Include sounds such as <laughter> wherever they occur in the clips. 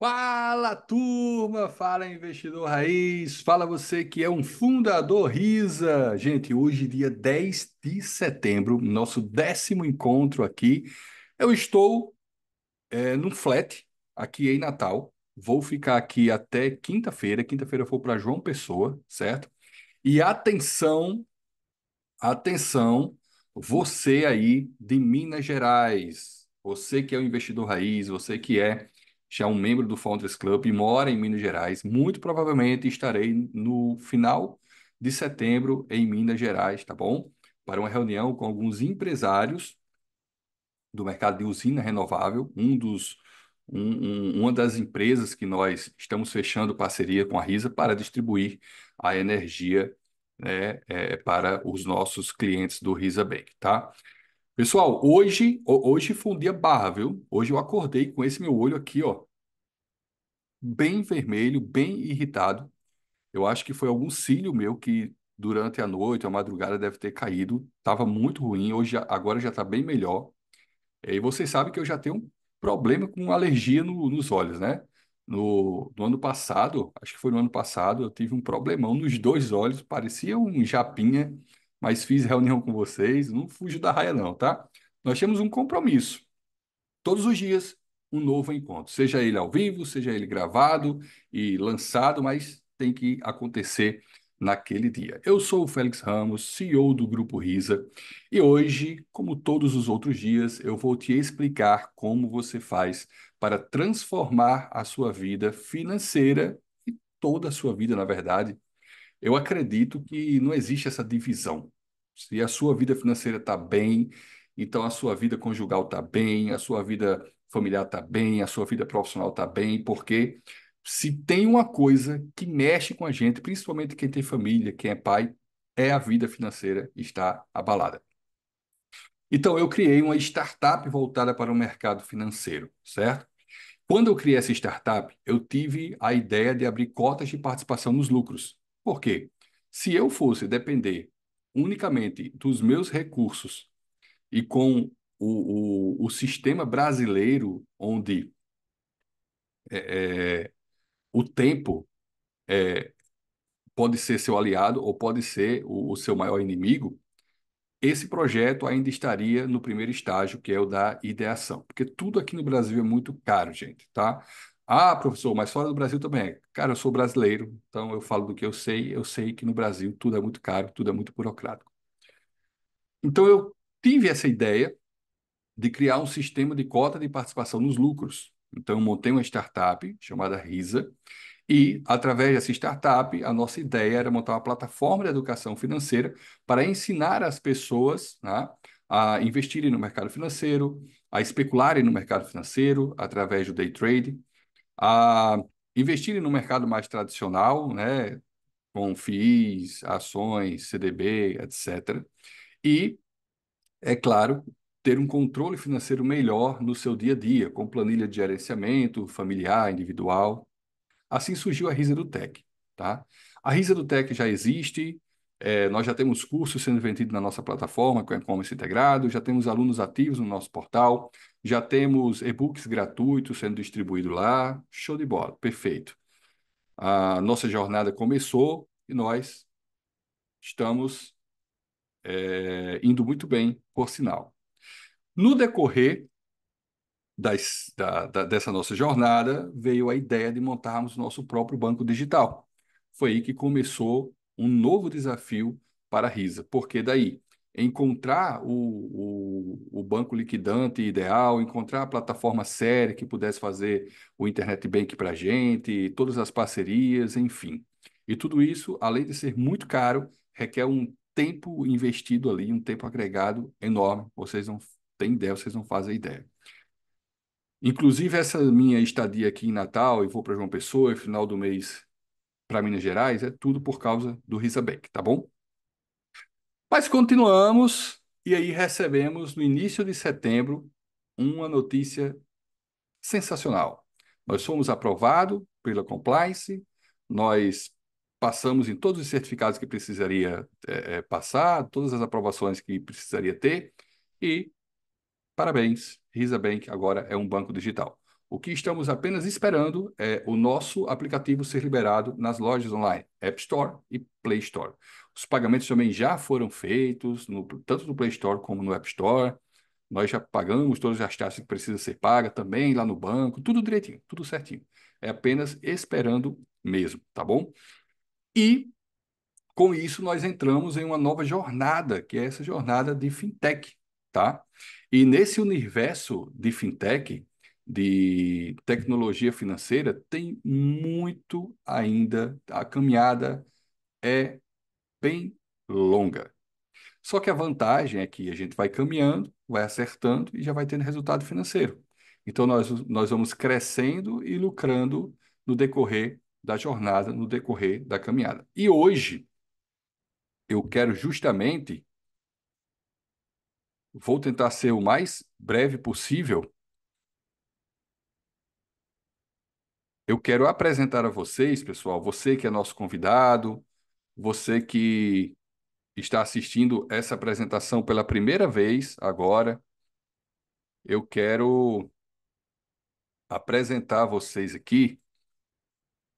Fala turma, fala investidor raiz, fala você que é um fundador Risa. Gente, hoje, dia 10 de setembro, nosso décimo encontro aqui. Eu estou é, num flat aqui em Natal. Vou ficar aqui até quinta-feira. Quinta-feira eu vou para João Pessoa, certo? E atenção, atenção, você aí de Minas Gerais, você que é o investidor raiz, você que é já um membro do Founders Club e mora em Minas Gerais, muito provavelmente estarei no final de setembro em Minas Gerais, tá bom? Para uma reunião com alguns empresários do mercado de usina renovável, um dos um, um, uma das empresas que nós estamos fechando parceria com a Risa para distribuir a energia né, é, para os nossos clientes do Risa Bank, tá? Pessoal, hoje, hoje foi um dia barra, viu? Hoje eu acordei com esse meu olho aqui, ó, bem vermelho, bem irritado. Eu acho que foi algum cílio meu que durante a noite, a madrugada deve ter caído. Tava muito ruim, hoje agora já tá bem melhor. É, e vocês sabem que eu já tenho um problema com alergia no, nos olhos, né? No, no, ano passado, acho que foi no ano passado, eu tive um problemão nos dois olhos, parecia um japinha mas fiz reunião com vocês, não fujo da raia não, tá? Nós temos um compromisso. Todos os dias, um novo encontro, seja ele ao vivo, seja ele gravado e lançado, mas tem que acontecer naquele dia. Eu sou o Félix Ramos, CEO do Grupo Risa, e hoje, como todos os outros dias, eu vou te explicar como você faz para transformar a sua vida financeira e toda a sua vida, na verdade, eu acredito que não existe essa divisão. Se a sua vida financeira está bem, então a sua vida conjugal está bem, a sua vida familiar está bem, a sua vida profissional está bem, porque se tem uma coisa que mexe com a gente, principalmente quem tem família, quem é pai, é a vida financeira estar abalada. Então, eu criei uma startup voltada para o mercado financeiro, certo? Quando eu criei essa startup, eu tive a ideia de abrir cotas de participação nos lucros. Porque Se eu fosse depender unicamente dos meus recursos e com o, o, o sistema brasileiro, onde é, é, o tempo é, pode ser seu aliado ou pode ser o, o seu maior inimigo, esse projeto ainda estaria no primeiro estágio, que é o da ideação. Porque tudo aqui no Brasil é muito caro, gente, tá? Ah, professor, mas fora do Brasil também Cara, eu sou brasileiro, então eu falo do que eu sei. Eu sei que no Brasil tudo é muito caro, tudo é muito burocrático. Então eu tive essa ideia de criar um sistema de cota de participação nos lucros. Então eu montei uma startup chamada Risa e através dessa startup a nossa ideia era montar uma plataforma de educação financeira para ensinar as pessoas, né, a investirem no mercado financeiro, a especularem no mercado financeiro através do day trade, a investirem no mercado mais tradicional, né, com FIIs, ações, CDB, etc. E, é claro, ter um controle financeiro melhor no seu dia a dia, com planilha de gerenciamento familiar, individual. Assim surgiu a Risa do Tech. Tá? A Risa do Tech já existe, é, nós já temos cursos sendo vendidos na nossa plataforma com e-commerce integrado, já temos alunos ativos no nosso portal, já temos e-books gratuitos sendo distribuídos lá. Show de bola, perfeito. A nossa jornada começou e nós estamos é, indo muito bem, por sinal. No decorrer das, da, da, dessa nossa jornada, veio a ideia de montarmos nosso próprio banco digital. Foi aí que começou um novo desafio para a Risa, porque daí encontrar o, o, o, banco liquidante ideal, encontrar a plataforma séria que pudesse fazer o Internet Bank para a gente, todas as parcerias, enfim. E tudo isso, além de ser muito caro, requer um tempo investido ali, um tempo agregado enorme. Vocês não têm ideia, vocês não fazem ideia. Inclusive, essa minha estadia aqui em Natal, e vou para João Pessoa, e é final do mês para Minas Gerais, é tudo por causa do Risa Bank, tá bom? Mas continuamos e aí recebemos no início de setembro uma notícia sensacional. Nós fomos aprovados pela Compliance, nós passamos em todos os certificados que precisaria é, é passar, todas as aprovações que precisaria ter e parabéns, Risa Bank agora é um banco digital. O que estamos apenas esperando é o nosso aplicativo ser liberado nas lojas online, App Store e Play Store. Os pagamentos também já foram feitos, no, tanto no Play Store como no App Store. Nós já pagamos todas as taxas que precisam ser pagas também lá no banco, tudo direitinho, tudo certinho. É apenas esperando mesmo, tá bom? E com isso nós entramos em uma nova jornada, que é essa jornada de fintech, tá? E nesse universo de fintech, de tecnologia financeira tem muito ainda, a caminhada é bem longa. Só que a vantagem é que a gente vai caminhando, vai acertando e já vai tendo resultado financeiro. Então nós, nós vamos crescendo e lucrando no decorrer da jornada, no decorrer da caminhada. E hoje eu quero justamente vou tentar ser o mais breve possível Eu quero apresentar a vocês, pessoal, você que é nosso convidado, você que está assistindo essa apresentação pela primeira vez agora, eu quero apresentar a vocês aqui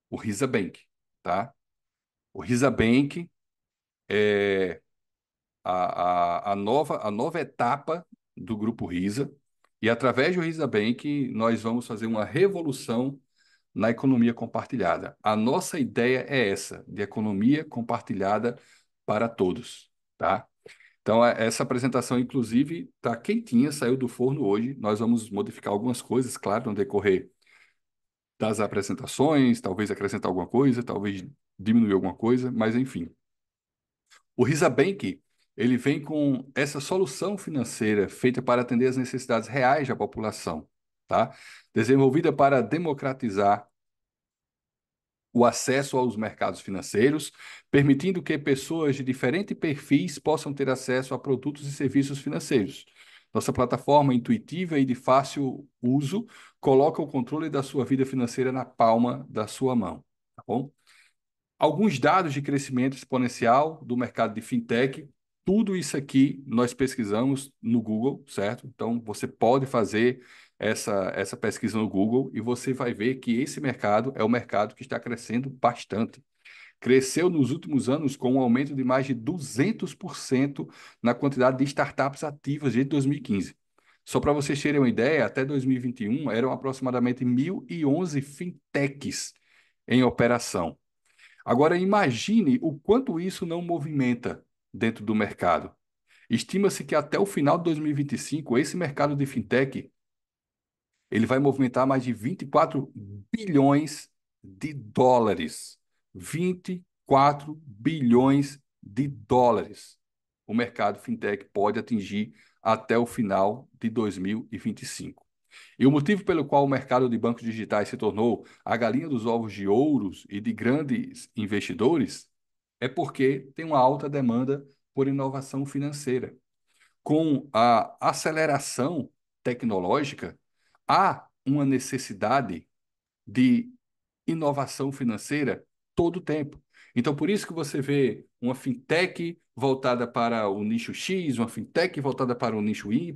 o Risabank, tá? O Risabank é a, a, a, nova, a nova etapa do Grupo Risa, e através do Risabank nós vamos fazer uma revolução na economia compartilhada. A nossa ideia é essa, de economia compartilhada para todos, tá? Então, é, essa apresentação, inclusive, está quentinha, saiu do forno hoje. Nós vamos modificar algumas coisas, claro, no decorrer das apresentações, talvez acrescentar alguma coisa, talvez diminuir alguma coisa, mas enfim. O Risabank, ele vem com essa solução financeira feita para atender as necessidades reais da população tá? desenvolvida para democratizar o acesso aos mercados financeiros, permitindo que pessoas de diferentes perfis possam ter acesso a produtos e serviços financeiros. Nossa plataforma intuitiva e de fácil uso coloca o controle da sua vida financeira na palma da sua mão, tá bom? Alguns dados de crescimento exponencial do mercado de fintech, tudo isso aqui nós pesquisamos no Google, certo? Então você pode fazer essa, essa pesquisa no Google e você vai ver que esse mercado é o mercado que está crescendo bastante. Cresceu nos últimos anos com um aumento de mais de 200% na quantidade de startups ativas desde 2015. Só para vocês terem uma ideia, até 2021 eram aproximadamente 1.011 fintechs em operação. Agora imagine o quanto isso não movimenta dentro do mercado. Estima-se que até o final de 2025 esse mercado de fintech ele vai movimentar mais de 24 bilhões de dólares. 24 bilhões de dólares. O mercado fintech pode atingir até o final de 2025. E o motivo pelo qual o mercado de bancos digitais se tornou a galinha dos ovos de ouros e de grandes investidores é porque tem uma alta demanda por inovação financeira. Com a aceleração tecnológica, há uma necessidade de inovação financeira todo o tempo. Então, por isso que você vê uma fintech voltada para o nicho X, uma fintech voltada para o nicho Y,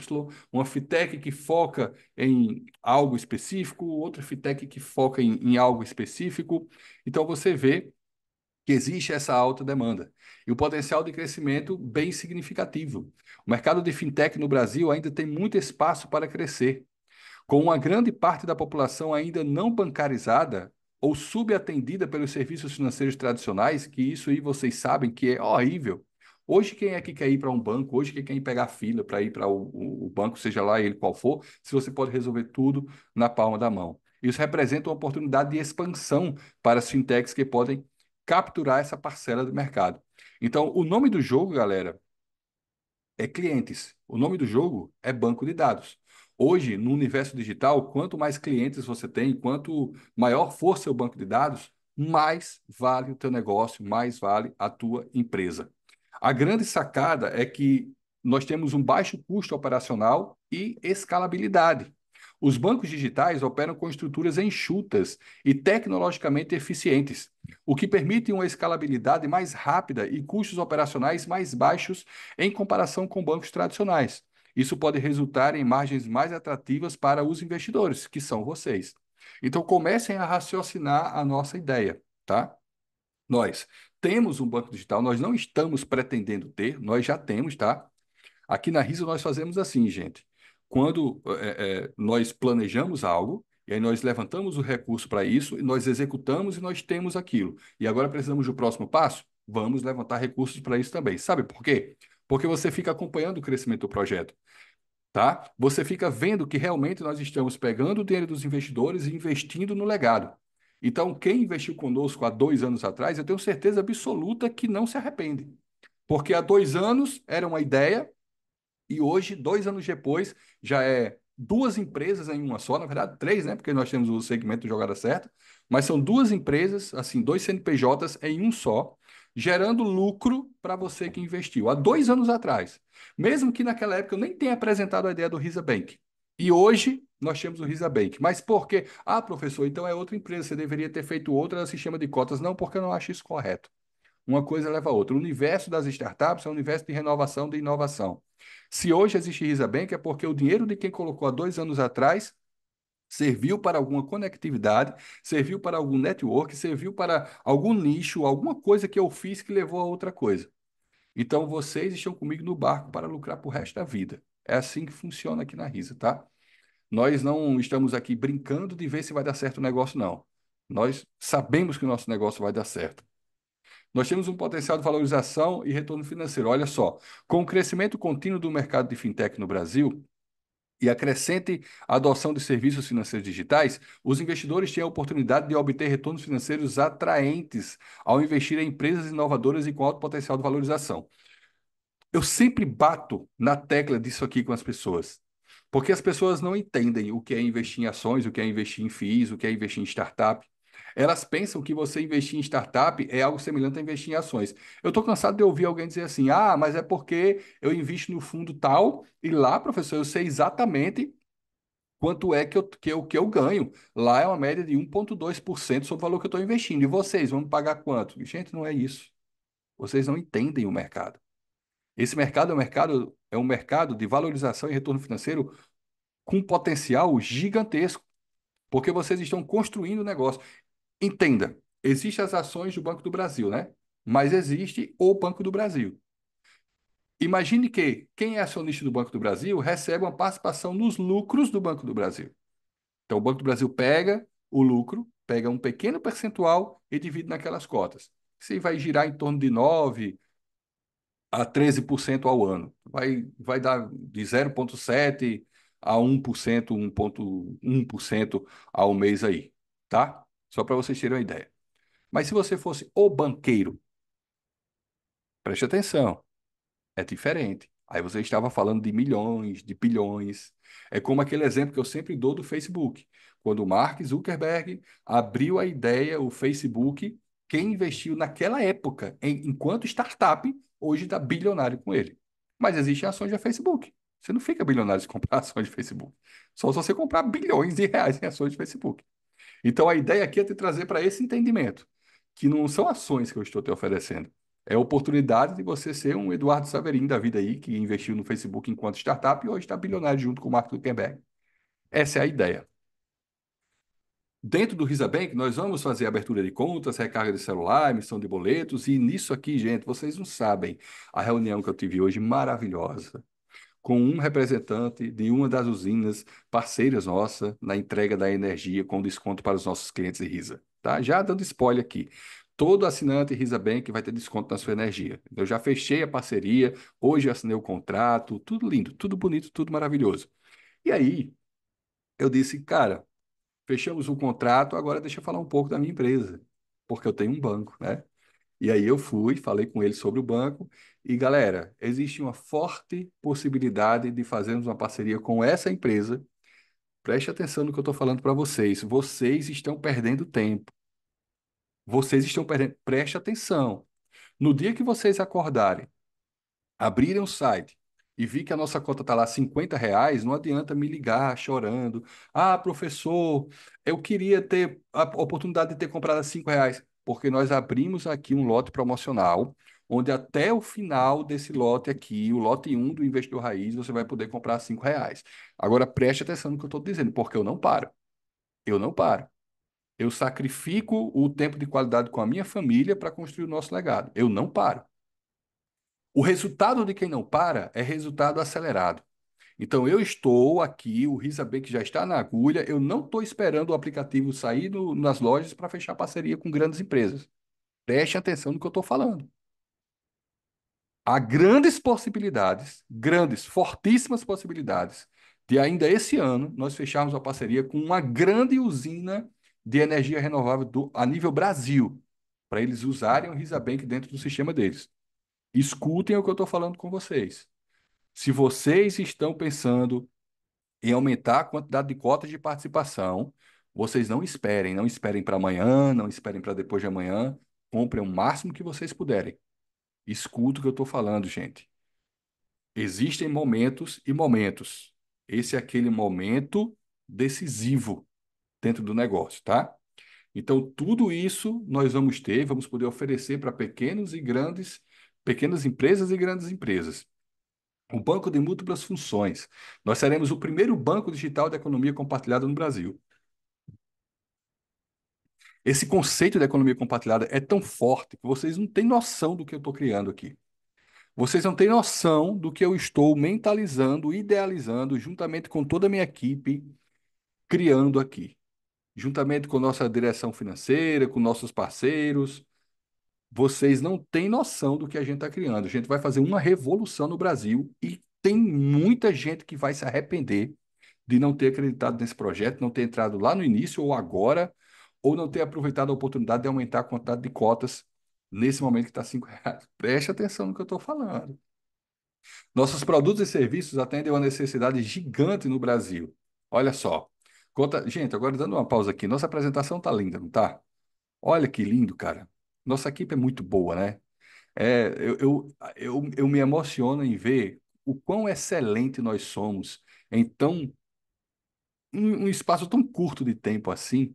uma fintech que foca em algo específico, outra fintech que foca em, em algo específico. Então, você vê que existe essa alta demanda e o potencial de crescimento bem significativo. O mercado de fintech no Brasil ainda tem muito espaço para crescer com uma grande parte da população ainda não bancarizada ou subatendida pelos serviços financeiros tradicionais, que isso aí vocês sabem que é horrível. Hoje, quem é que quer ir para um banco? Hoje, quem quer ir pegar fila para ir para o, o, o banco, seja lá ele qual for, se você pode resolver tudo na palma da mão. Isso representa uma oportunidade de expansão para as fintechs que podem capturar essa parcela do mercado. Então, o nome do jogo, galera, é clientes. O nome do jogo é banco de dados. Hoje, no universo digital, quanto mais clientes você tem, quanto maior for seu banco de dados, mais vale o teu negócio, mais vale a tua empresa. A grande sacada é que nós temos um baixo custo operacional e escalabilidade. Os bancos digitais operam com estruturas enxutas e tecnologicamente eficientes, o que permite uma escalabilidade mais rápida e custos operacionais mais baixos em comparação com bancos tradicionais. Isso pode resultar em margens mais atrativas para os investidores, que são vocês. Então comecem a raciocinar a nossa ideia, tá? Nós temos um banco digital, nós não estamos pretendendo ter, nós já temos, tá? Aqui na Riso nós fazemos assim, gente. Quando é, é, nós planejamos algo, e aí nós levantamos o recurso para isso, nós executamos e nós temos aquilo. E agora precisamos do próximo passo? Vamos levantar recursos para isso também. Sabe por quê? porque você fica acompanhando o crescimento do projeto. Tá? Você fica vendo que realmente nós estamos pegando o dinheiro dos investidores e investindo no legado. Então, quem investiu conosco há dois anos atrás, eu tenho certeza absoluta que não se arrepende. Porque há dois anos era uma ideia e hoje, dois anos depois, já é duas empresas em uma só, na verdade três, né? Porque nós temos o segmento jogada certa, mas são duas empresas, assim, dois CNPJs em um só, gerando lucro para você que investiu, há dois anos atrás. Mesmo que naquela época eu nem tenha apresentado a ideia do Risa Bank. E hoje nós temos o Risa Bank. Mas por quê? Ah, professor, então é outra empresa, você deveria ter feito outra, no sistema de cotas. Não, porque eu não acho isso correto. Uma coisa leva a outra. O universo das startups é um universo de renovação, de inovação. Se hoje existe Risa Bank, é porque o dinheiro de quem colocou há dois anos atrás serviu para alguma conectividade, serviu para algum network, serviu para algum nicho, alguma coisa que eu fiz que levou a outra coisa. Então vocês estão comigo no barco para lucrar para o resto da vida. É assim que funciona aqui na Risa, tá? Nós não estamos aqui brincando de ver se vai dar certo o negócio, não. Nós sabemos que o nosso negócio vai dar certo. Nós temos um potencial de valorização e retorno financeiro. Olha só, com o crescimento contínuo do mercado de fintech no Brasil, e a adoção de serviços financeiros digitais, os investidores têm a oportunidade de obter retornos financeiros atraentes ao investir em empresas inovadoras e com alto potencial de valorização. Eu sempre bato na tecla disso aqui com as pessoas. Porque as pessoas não entendem o que é investir em ações, o que é investir em FIIs, o que é investir em startup. Elas pensam que você investir em startup é algo semelhante a investir em ações. Eu estou cansado de ouvir alguém dizer assim: ah, mas é porque eu invisto no fundo tal, e lá, professor, eu sei exatamente quanto é que eu, que eu, que eu ganho. Lá é uma média de 1,2% sobre o valor que eu estou investindo. E vocês vão pagar quanto? Gente, não é isso. Vocês não entendem o mercado. Esse mercado é um mercado, é um mercado de valorização e retorno financeiro com potencial gigantesco. Porque vocês estão construindo o negócio. Entenda, existem as ações do Banco do Brasil, né? Mas existe o Banco do Brasil. Imagine que quem é acionista do Banco do Brasil recebe uma participação nos lucros do Banco do Brasil. Então, o Banco do Brasil pega o lucro, pega um pequeno percentual e divide naquelas cotas. Isso vai girar em torno de 9 a 13% ao ano. Vai, vai dar de 0,7% a 1%, 1,1% ao mês aí, tá? Só para vocês terem uma ideia. Mas se você fosse o banqueiro, preste atenção, é diferente. Aí você estava falando de milhões, de bilhões. É como aquele exemplo que eu sempre dou do Facebook. Quando Mark Zuckerberg abriu a ideia, o Facebook, quem investiu naquela época, em, enquanto startup, hoje está bilionário com ele. Mas existem ações da Facebook. Você não fica bilionário se comprar <laughs> ações de Facebook. Só se você comprar bilhões de reais em ações de Facebook. Então a ideia aqui é te trazer para esse entendimento, que não são ações que eu estou te oferecendo, é a oportunidade de você ser um Eduardo Saverin da vida aí, que investiu no Facebook enquanto startup e hoje está bilionário junto com o Mark Zuckerberg. Essa é a ideia. Dentro do Risabank, nós vamos fazer abertura de contas, recarga de celular, emissão de boletos, e nisso aqui, gente, vocês não sabem, a reunião que eu tive hoje, maravilhosa, com um representante de uma das usinas parceiras nossa na entrega da energia com desconto para os nossos clientes de Risa. Tá? Já dando spoiler aqui, todo assinante Risa Bank vai ter desconto na sua energia. Eu já fechei a parceria, hoje assinei o contrato, tudo lindo, tudo bonito, tudo maravilhoso. E aí, eu disse, cara, fechamos o contrato, agora deixa eu falar um pouco da minha empresa, porque eu tenho um banco, né? E aí eu fui, falei com ele sobre o banco e galera, existe uma forte possibilidade de fazermos uma parceria com essa empresa. Preste atenção no que eu estou falando para vocês. Vocês estão perdendo tempo. Vocês estão perdendo. Preste atenção. No dia que vocês acordarem, abrirem o site e vi que a nossa cota está lá 50 reais, não adianta me ligar chorando. Ah, professor, eu queria ter a oportunidade de ter comprado a 5 reais porque nós abrimos aqui um lote promocional, onde até o final desse lote aqui, o lote 1 do investidor raiz, você vai poder comprar R$ reais. Agora preste atenção no que eu estou dizendo, porque eu não paro. Eu não paro. Eu sacrifico o tempo de qualidade com a minha família para construir o nosso legado. Eu não paro. O resultado de quem não para é resultado acelerado. Então, eu estou aqui, o Risabank já está na agulha, eu não estou esperando o aplicativo sair no, nas lojas para fechar parceria com grandes empresas. Preste atenção no que eu estou falando. Há grandes possibilidades, grandes, fortíssimas possibilidades, de ainda esse ano nós fecharmos a parceria com uma grande usina de energia renovável do, a nível Brasil, para eles usarem o Risabank dentro do sistema deles. Escutem o que eu estou falando com vocês. Se vocês estão pensando em aumentar a quantidade de cotas de participação, vocês não esperem, não esperem para amanhã, não esperem para depois de amanhã, comprem o máximo que vocês puderem. Escuta o que eu estou falando, gente. Existem momentos e momentos. Esse é aquele momento decisivo dentro do negócio, tá? Então, tudo isso nós vamos ter, vamos poder oferecer para pequenos e grandes, pequenas empresas e grandes empresas um banco de múltiplas funções. Nós seremos o primeiro banco digital de economia compartilhada no Brasil. Esse conceito da economia compartilhada é tão forte que vocês não têm noção do que eu estou criando aqui. Vocês não têm noção do que eu estou mentalizando, idealizando, juntamente com toda a minha equipe, criando aqui. Juntamente com nossa direção financeira, com nossos parceiros, vocês não têm noção do que a gente está criando. A gente vai fazer uma revolução no Brasil e tem muita gente que vai se arrepender de não ter acreditado nesse projeto, não ter entrado lá no início ou agora, ou não ter aproveitado a oportunidade de aumentar a quantidade de cotas nesse momento que está cinco <laughs> reais. Preste atenção no que eu estou falando. Nossos produtos e serviços atendem uma necessidade gigante no Brasil. Olha só. Conta... Gente, agora dando uma pausa aqui. Nossa apresentação tá linda, não tá? Olha que lindo, cara. Nossa equipe é muito boa, né? É, eu, eu, eu, eu me emociono em ver o quão excelente nós somos em tão, um, um espaço tão curto de tempo assim.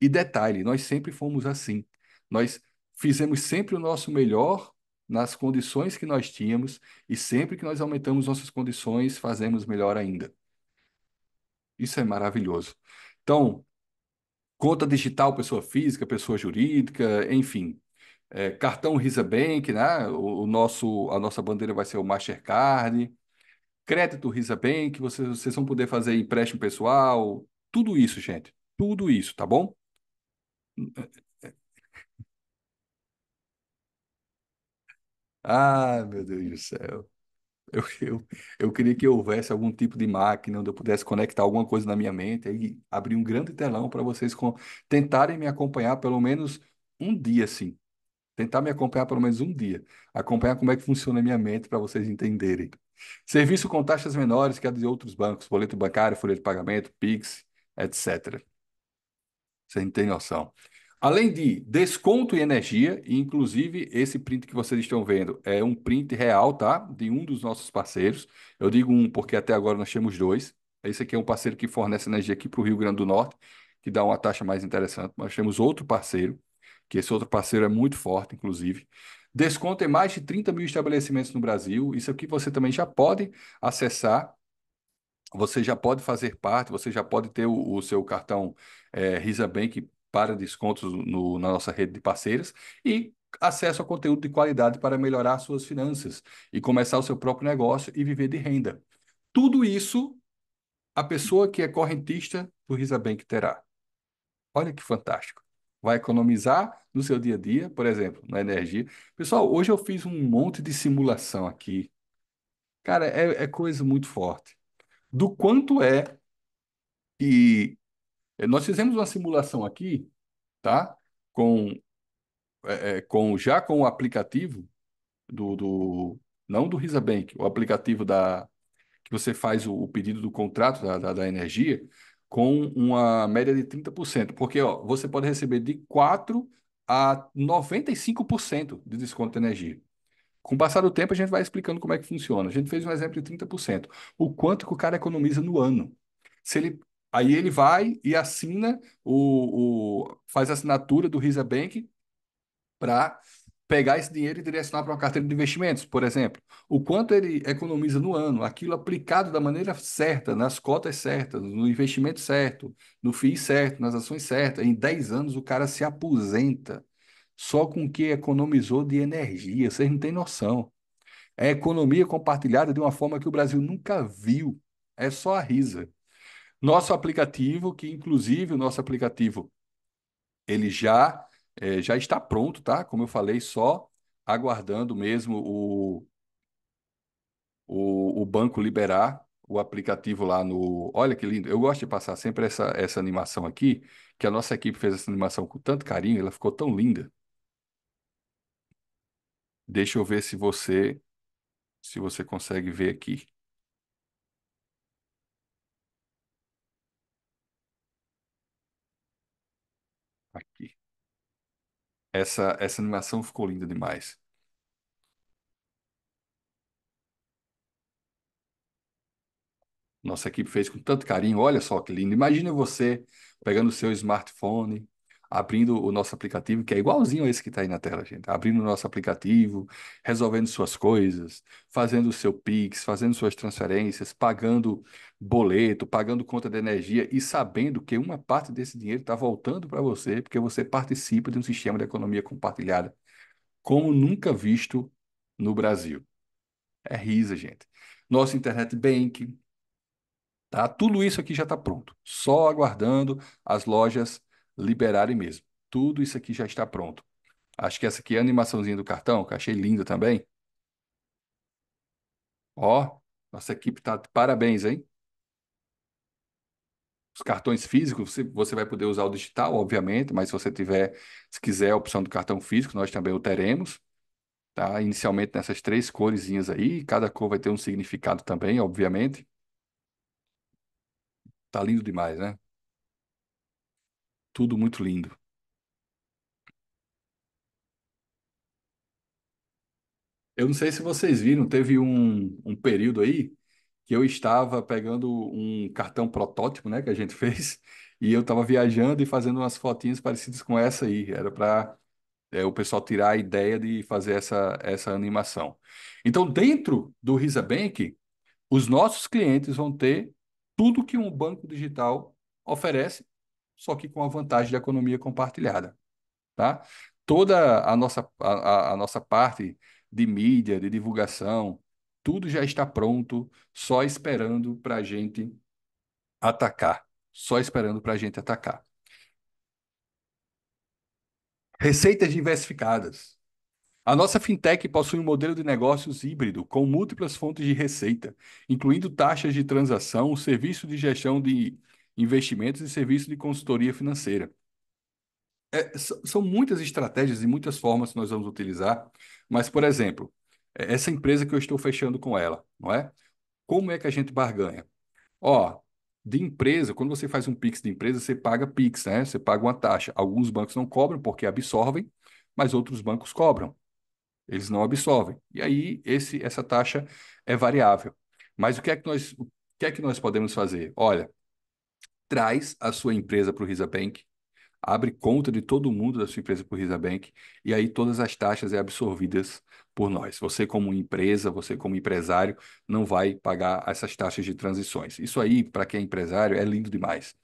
E detalhe, nós sempre fomos assim. Nós fizemos sempre o nosso melhor nas condições que nós tínhamos e sempre que nós aumentamos nossas condições, fazemos melhor ainda. Isso é maravilhoso. Então, conta digital, pessoa física, pessoa jurídica, enfim, é, cartão Bank, né? O, o, nosso, a nossa bandeira vai ser o Mastercard, crédito Risa vocês, vocês vão poder fazer empréstimo pessoal, tudo isso, gente, tudo isso, tá bom? Ah, meu Deus do céu. Eu, eu, eu queria que houvesse algum tipo de máquina onde eu pudesse conectar alguma coisa na minha mente e abrir um grande telão para vocês com, tentarem me acompanhar pelo menos um dia assim. Tentar me acompanhar pelo menos um dia. Acompanhar como é que funciona a minha mente para vocês entenderem. Serviço com taxas menores que a de outros bancos, boleto bancário, folha de pagamento, Pix, etc. Vocês não têm noção. Além de desconto e energia, e inclusive esse print que vocês estão vendo é um print real, tá? De um dos nossos parceiros. Eu digo um porque até agora nós temos dois. Esse aqui é um parceiro que fornece energia aqui para o Rio Grande do Norte, que dá uma taxa mais interessante. Nós temos outro parceiro que esse outro parceiro é muito forte, inclusive. Desconto em mais de 30 mil estabelecimentos no Brasil. Isso aqui é você também já pode acessar você já pode fazer parte, você já pode ter o, o seu cartão é, Risabank para descontos no, na nossa rede de parceiros e acesso a conteúdo de qualidade para melhorar suas finanças e começar o seu próprio negócio e viver de renda. Tudo isso a pessoa que é correntista do Risabank terá. Olha que fantástico vai economizar no seu dia a dia, por exemplo, na energia. Pessoal, hoje eu fiz um monte de simulação aqui. Cara, é, é coisa muito forte. Do quanto é que. Nós fizemos uma simulação aqui, tá? Com, é, é com já com o aplicativo do, do não do Risabank, o aplicativo da que você faz o, o pedido do contrato da, da, da energia, com uma média de 30%, porque ó, você pode receber de 4 a 95% de desconto de energia. Com o passar do tempo, a gente vai explicando como é que funciona. A gente fez um exemplo de 30%. O quanto que o cara economiza no ano. Se ele, aí ele vai e assina, o, o, faz a assinatura do Risa Bank para pegar esse dinheiro e direcionar para uma carteira de investimentos, por exemplo. O quanto ele economiza no ano, aquilo aplicado da maneira certa, nas cotas certas, no investimento certo, no FII certo, nas ações certas. Em 10 anos, o cara se aposenta só com o que economizou de energia. Vocês não têm noção. É economia compartilhada de uma forma que o Brasil nunca viu. É só a risa. Nosso aplicativo, que inclusive o nosso aplicativo, ele já é, já está pronto, tá? Como eu falei, só aguardando mesmo o, o, o banco liberar o aplicativo lá no. Olha que lindo! Eu gosto de passar sempre essa, essa animação aqui, que a nossa equipe fez essa animação com tanto carinho, ela ficou tão linda. Deixa eu ver se você se você consegue ver aqui. Essa, essa animação ficou linda demais. Nossa equipe fez com tanto carinho. Olha só que lindo. Imagina você pegando o seu smartphone, abrindo o nosso aplicativo, que é igualzinho a esse que está aí na tela, gente. Abrindo o nosso aplicativo, resolvendo suas coisas, fazendo o seu Pix, fazendo suas transferências, pagando boleto, pagando conta de energia e sabendo que uma parte desse dinheiro está voltando para você, porque você participa de um sistema de economia compartilhada, como nunca visto no Brasil. É risa, gente. Nosso internet bank, tá? Tudo isso aqui já está pronto, só aguardando as lojas liberarem mesmo. Tudo isso aqui já está pronto. Acho que essa aqui é a animaçãozinha do cartão, que eu achei linda também. Ó, nossa equipe está de parabéns, hein? Os cartões físicos, você, você vai poder usar o digital, obviamente, mas se você tiver, se quiser a opção do cartão físico, nós também o teremos. Tá? Inicialmente nessas três cores aí, cada cor vai ter um significado também, obviamente. Tá lindo demais, né? Tudo muito lindo. Eu não sei se vocês viram, teve um, um período aí que eu estava pegando um cartão protótipo, né, que a gente <laughs> fez, e eu estava viajando e fazendo umas fotinhas parecidas com essa aí. Era para é, o pessoal tirar a ideia de fazer essa, essa animação. Então, dentro do Risabank, os nossos clientes vão ter tudo que um banco digital oferece só que com a vantagem da economia compartilhada. Tá? Toda a nossa, a, a nossa parte de mídia, de divulgação, tudo já está pronto, só esperando para a gente atacar. Só esperando para a gente atacar. Receitas diversificadas. A nossa fintech possui um modelo de negócios híbrido, com múltiplas fontes de receita, incluindo taxas de transação, serviço de gestão de investimentos e serviço de consultoria financeira. É, são muitas estratégias e muitas formas que nós vamos utilizar, mas, por exemplo, é, essa empresa que eu estou fechando com ela, não é? Como é que a gente barganha? Ó, de empresa, quando você faz um Pix de empresa, você paga Pix, né? Você paga uma taxa. Alguns bancos não cobram porque absorvem, mas outros bancos cobram. Eles não absorvem. E aí esse essa taxa é variável. Mas o que é que nós o que é que nós podemos fazer? Olha, traz a sua empresa para o Risa Bank, abre conta de todo mundo da sua empresa para o Risa Bank e aí todas as taxas é absorvidas por nós. Você como empresa, você como empresário, não vai pagar essas taxas de transições. Isso aí, para quem é empresário, é lindo demais.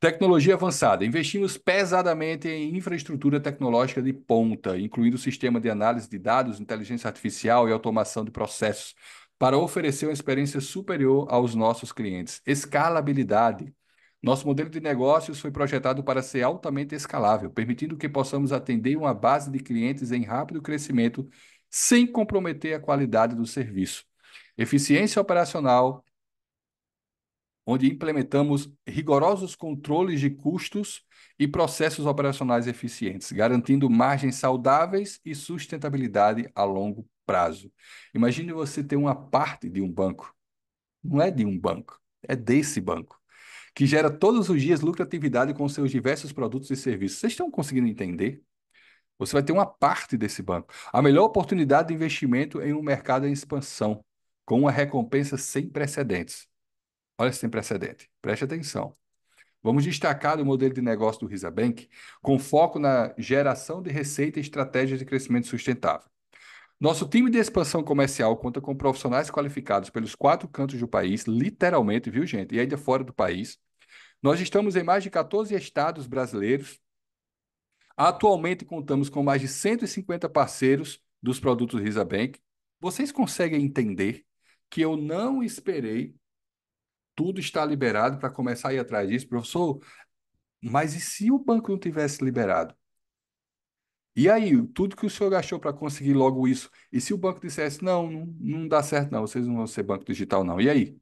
Tecnologia avançada. Investimos pesadamente em infraestrutura tecnológica de ponta, incluindo sistema de análise de dados, inteligência artificial e automação de processos, para oferecer uma experiência superior aos nossos clientes. Escalabilidade. Nosso modelo de negócios foi projetado para ser altamente escalável, permitindo que possamos atender uma base de clientes em rápido crescimento sem comprometer a qualidade do serviço. Eficiência operacional, onde implementamos rigorosos controles de custos e processos operacionais eficientes, garantindo margens saudáveis e sustentabilidade a longo prazo. Imagine você ter uma parte de um banco. Não é de um banco, é desse banco que gera todos os dias lucratividade com seus diversos produtos e serviços. Vocês estão conseguindo entender? Você vai ter uma parte desse banco. A melhor oportunidade de investimento em um mercado em expansão, com uma recompensa sem precedentes. Olha sem precedente. Preste atenção. Vamos destacar o modelo de negócio do Bank, com foco na geração de receita e estratégias de crescimento sustentável. Nosso time de expansão comercial conta com profissionais qualificados pelos quatro cantos do país, literalmente, viu, gente? E ainda fora do país, nós estamos em mais de 14 estados brasileiros. Atualmente contamos com mais de 150 parceiros dos produtos Risabank. Vocês conseguem entender que eu não esperei tudo estar liberado para começar a ir atrás disso, professor? Mas e se o banco não tivesse liberado? E aí, tudo que o senhor gastou para conseguir logo isso, e se o banco dissesse, não, não, não dá certo não, vocês não vão ser banco digital não, e aí?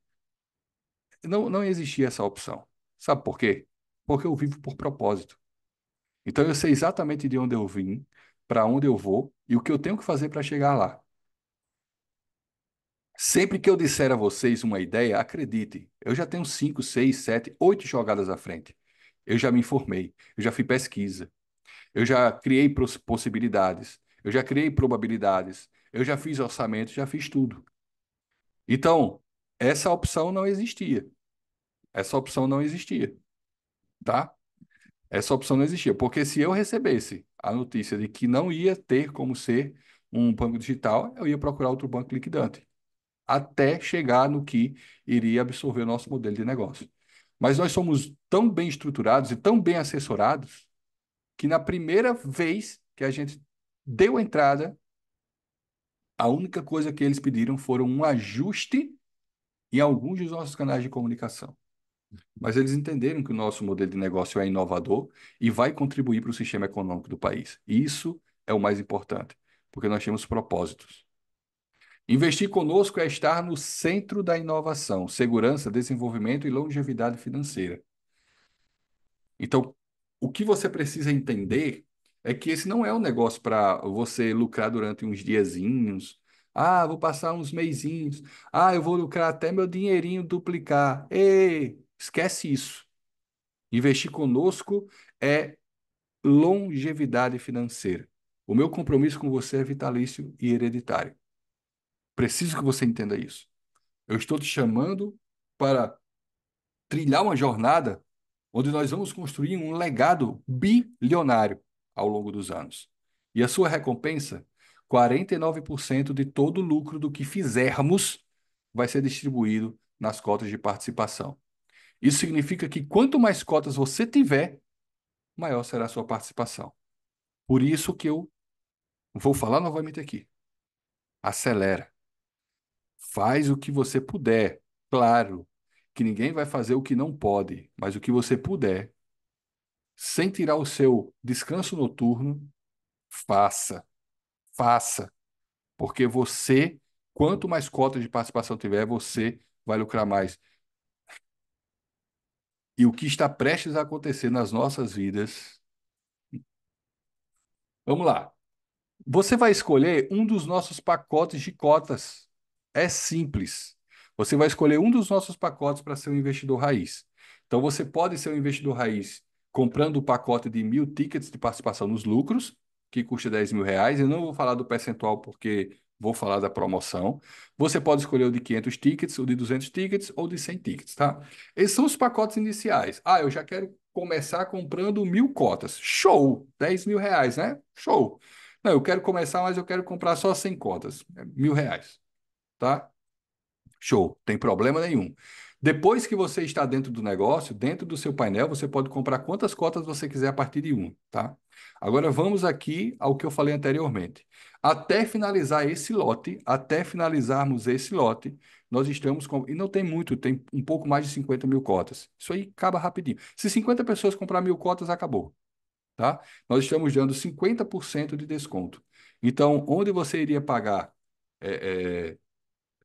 Não, não existia essa opção. Sabe por quê? Porque eu vivo por propósito. Então eu sei exatamente de onde eu vim, para onde eu vou e o que eu tenho que fazer para chegar lá. Sempre que eu disser a vocês uma ideia, acredite, eu já tenho 5, 6, 7, 8 jogadas à frente. Eu já me informei, eu já fiz pesquisa, eu já criei possibilidades, eu já criei probabilidades, eu já fiz orçamento, já fiz tudo. Então, essa opção não existia essa opção não existia, tá? Essa opção não existia, porque se eu recebesse a notícia de que não ia ter como ser um banco digital, eu ia procurar outro banco liquidante, até chegar no que iria absorver o nosso modelo de negócio. Mas nós somos tão bem estruturados e tão bem assessorados que na primeira vez que a gente deu entrada, a única coisa que eles pediram foram um ajuste em alguns dos nossos canais de comunicação mas eles entenderam que o nosso modelo de negócio é inovador e vai contribuir para o sistema econômico do país. E isso é o mais importante, porque nós temos propósitos. Investir conosco é estar no centro da inovação, segurança, desenvolvimento e longevidade financeira. Então, o que você precisa entender é que esse não é um negócio para você lucrar durante uns diazinhos. Ah, vou passar uns meizinhos. Ah, eu vou lucrar até meu dinheirinho duplicar. Ei, Esquece isso. Investir conosco é longevidade financeira. O meu compromisso com você é vitalício e hereditário. Preciso que você entenda isso. Eu estou te chamando para trilhar uma jornada onde nós vamos construir um legado bilionário ao longo dos anos. E a sua recompensa, 49% de todo o lucro do que fizermos vai ser distribuído nas cotas de participação. Isso significa que quanto mais cotas você tiver, maior será a sua participação. Por isso que eu vou falar novamente aqui. Acelera. Faz o que você puder. Claro que ninguém vai fazer o que não pode, mas o que você puder, sem tirar o seu descanso noturno, faça. Faça. Porque você, quanto mais cotas de participação tiver, você vai lucrar mais e o que está prestes a acontecer nas nossas vidas. Vamos lá. Você vai escolher um dos nossos pacotes de cotas. É simples. Você vai escolher um dos nossos pacotes para ser um investidor raiz. Então, você pode ser um investidor raiz comprando o pacote de mil tickets de participação nos lucros, que custa 10 mil reais. Eu não vou falar do percentual porque vou falar da promoção. Você pode escolher o de 500 tickets, o de 200 tickets ou de 100 tickets, tá? Esses são os pacotes iniciais. Ah, eu já quero começar comprando mil cotas. Show! 10 mil reais, né? Show! Não, eu quero começar, mas eu quero comprar só 100 cotas. É, mil reais, tá? Show! Tem problema nenhum. Depois que você está dentro do negócio, dentro do seu painel, você pode comprar quantas cotas você quiser a partir de um, tá? Agora vamos aqui ao que eu falei anteriormente. Até finalizar esse lote, até finalizarmos esse lote, nós estamos com. E não tem muito, tem um pouco mais de 50 mil cotas. Isso aí acaba rapidinho. Se 50 pessoas comprar mil cotas, acabou. Tá? Nós estamos dando 50% de desconto. Então, onde você iria pagar é, é,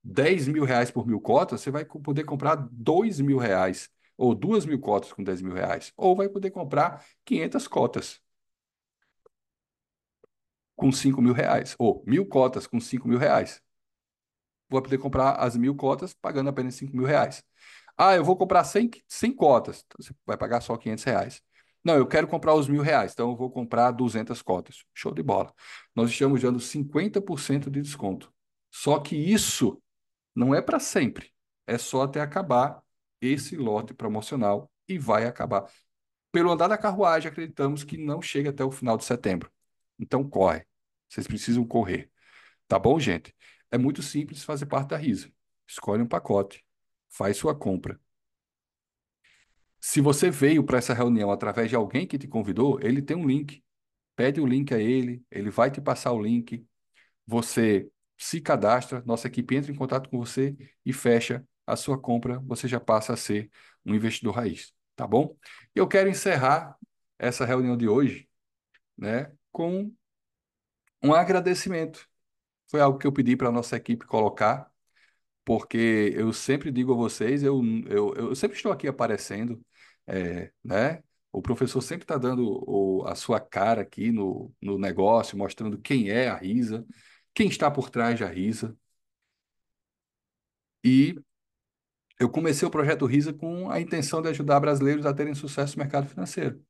10 mil reais por mil cotas, você vai poder comprar 2 mil reais ou 2 mil cotas com 10 mil reais, ou vai poder comprar 500 cotas com 5 mil reais, ou mil cotas com 5 mil reais. Vou poder comprar as mil cotas pagando apenas 5 mil reais. Ah, eu vou comprar 100, 100 cotas, então, você vai pagar só 500 reais. Não, eu quero comprar os mil reais, então eu vou comprar 200 cotas. Show de bola. Nós estamos dando 50% de desconto. Só que isso não é para sempre. É só até acabar esse lote promocional e vai acabar. Pelo andar da carruagem, acreditamos que não chega até o final de setembro. Então corre. Vocês precisam correr. Tá bom, gente? É muito simples fazer parte da Risa. Escolhe um pacote, faz sua compra. Se você veio para essa reunião através de alguém que te convidou, ele tem um link. Pede o link a ele, ele vai te passar o link. Você se cadastra, nossa equipe entra em contato com você e fecha a sua compra, você já passa a ser um investidor raiz, tá bom? Eu quero encerrar essa reunião de hoje, né, com um agradecimento. Foi algo que eu pedi para a nossa equipe colocar, porque eu sempre digo a vocês, eu, eu, eu sempre estou aqui aparecendo, é, né? O professor sempre está dando o, a sua cara aqui no, no negócio, mostrando quem é a Risa, quem está por trás da Risa. E eu comecei o projeto Risa com a intenção de ajudar brasileiros a terem sucesso no mercado financeiro.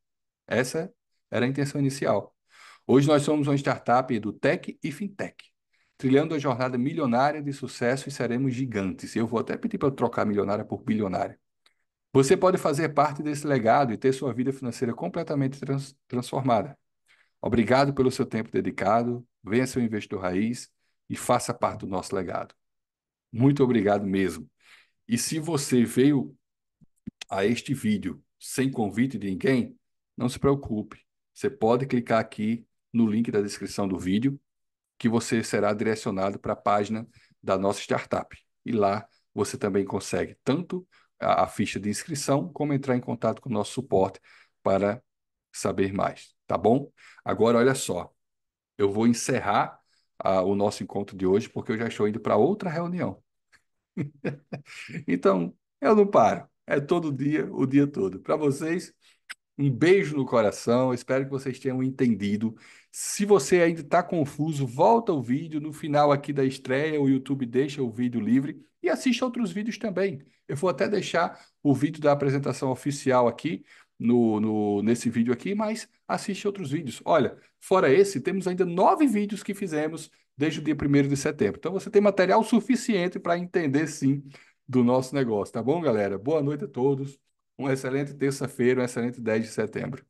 Essa era a intenção inicial. Hoje nós somos uma startup do tech e FinTech, trilhando a jornada milionária de sucesso e seremos gigantes. Eu vou até pedir para eu trocar milionária por bilionária. Você pode fazer parte desse legado e ter sua vida financeira completamente trans transformada. Obrigado pelo seu tempo dedicado, venha ser um investidor raiz e faça parte do nosso legado. Muito obrigado mesmo. E se você veio a este vídeo sem convite de ninguém, não se preocupe. Você pode clicar aqui no link da descrição do vídeo, que você será direcionado para a página da nossa startup. E lá você também consegue tanto a, a ficha de inscrição, como entrar em contato com o nosso suporte para saber mais, tá bom? Agora, olha só, eu vou encerrar o nosso encontro de hoje, porque eu já estou indo para outra reunião. <laughs> então, eu não paro. É todo dia, o dia todo. Para vocês, um beijo no coração, espero que vocês tenham entendido. Se você ainda está confuso, volta o vídeo. No final aqui da estreia, o YouTube deixa o vídeo livre e assiste outros vídeos também. Eu vou até deixar o vídeo da apresentação oficial aqui, no, no, nesse vídeo aqui, mas assiste outros vídeos. Olha, fora esse, temos ainda nove vídeos que fizemos desde o dia 1 de setembro. Então você tem material suficiente para entender, sim, do nosso negócio, tá bom, galera? Boa noite a todos. Um excelente terça-feira, um excelente 10 de setembro.